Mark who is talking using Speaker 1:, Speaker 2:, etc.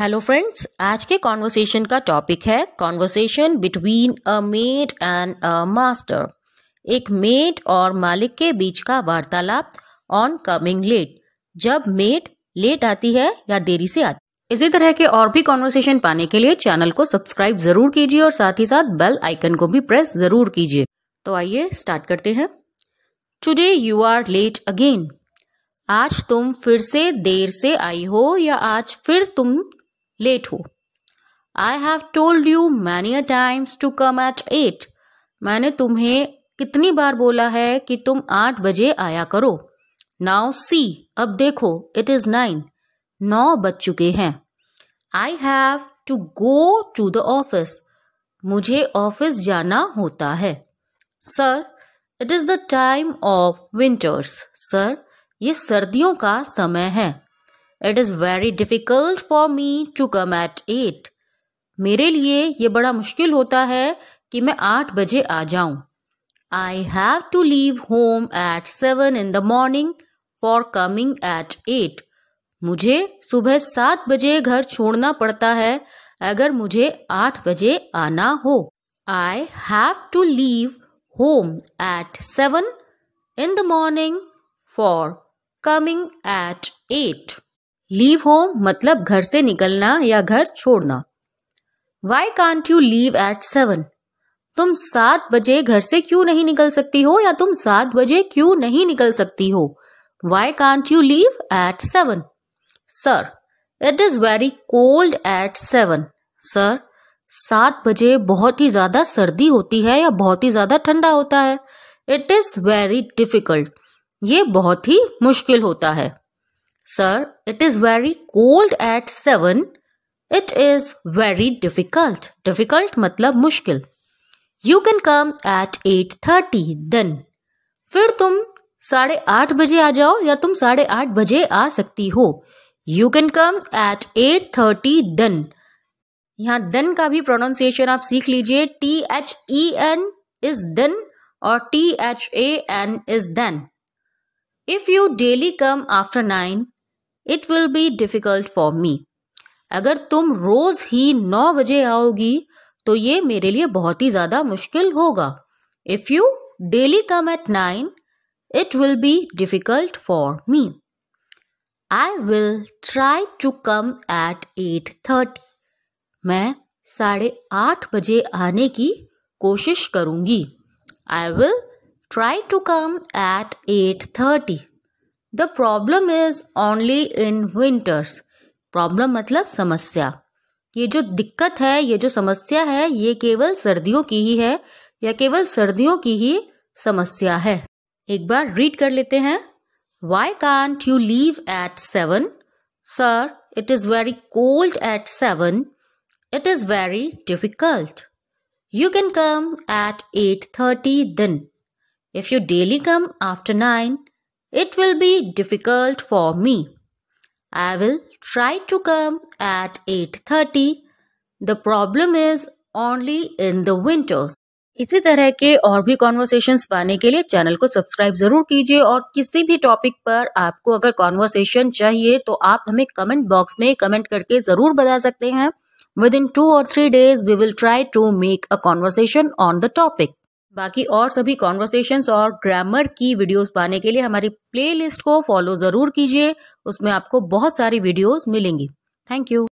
Speaker 1: Hello friends आज के conversation का टॉपिक है conversation between a maid and a master एक मेड और मालिक के बीच का वार्तालाप ऑन कमिंग लेट जब मेड लेट आती है या देरी से आती है इसी तरह के और भी कॉन्वर्सेशन पाने के लिए चैनल को सब्सक्राइब जरूर कीजिए और साथ ही साथ बेल आइकन को भी प्रेस जरूर कीजिए तो आइए स्टार्ट करते हैं today you are late again आज तुम फिर से देर से आई हो या आज फिर तुम लेट हो I have told you many a times to come at eight मैंने तुम्हें कितनी बार बोला है कि तुम आठ बजे आया करो नाउ सी अब देखो इट इज़ नाइन नौ बज चुके हैं I have to go to the office मुझे ऑफिस जाना होता है sir it is the time of winters sir ये सर्दियों का समय है it is very difficult for me to come at eight मेरे लिए ये बड़ा मुश्किल होता है कि मैं आठ बजे आ जाऊं। I have to leave home at seven in the morning for coming at eight मुझे सुबह सात बजे घर छोड़ना पड़ता है अगर मुझे आठ बजे आना हो I have to leave home at seven in the morning for coming at eight leave home मतलब घर से निकलना या घर छोड़ना why can't you leave at seven तुम सात बजे घर से क्यों नहीं निकल सकती हो या तुम सात बजे क्यों नहीं निकल सकती हो why can't you leave at seven sir it is very cold at seven sir सात बजे बहुत ही ज्यादा सर्दी होती है या बहुत ही ज्यादा ठंडा होता है इट इज वेरी डिफिकल्ट ये बहुत ही मुश्किल होता है sir it is very cold at seven it is very difficult difficult मतलब मुश्किल you can come at eight thirty then फिर तुम साढ़े आठ बजे आ जाओ या तुम साढ़े आठ बजे आ सकती हो you can come at eight thirty then यहाँ देन का भी प्रोनाउंसिएशन आप सीख लीजिए T H E N is then और T H A N is than if you daily come after nine it will be difficult for me अगर तुम रोज ही नौ बजे आओगी तो ये मेरे लिए बहुत ही ज्यादा मुश्किल होगा if you daily come at nine it will be difficult for me I will try to come at eight thirty मैं साढ़े आठ बजे आने की कोशिश करूंगी I will try to come at eight thirty the problem is only in winters problem मतलब समस्या ये जो दिक्कत है ये जो समस्या है ये केवल सर्दियों की ही है या केवल सर्दियों की ही समस्या है एक बार रीड कर लेते हैं why can't you leave at seven sir it is very cold at seven it is very difficult you can come at eight thirty then if you daily come after nine It will be difficult for me. I will try to come at 8:30. The problem is only in the winters. इसी तरह के और भी conversation पाने के लिए channel को subscribe जरूर कीजिए और किसी भी टॉपिक पर आपको अगर कॉन्वर्सेशन चाहिए तो आप हमें कमेंट बॉक्स में कमेंट करके जरूर बता सकते हैं विद इन टू और three days we will try to make a conversation on the topic बाकी और सभी कॉन्वर्सेशन और ग्रामर की वीडियोस पाने के लिए हमारी प्लेलिस्ट को फॉलो ज़रूर कीजिए उसमें आपको बहुत सारी वीडियोस मिलेंगी थैंक यू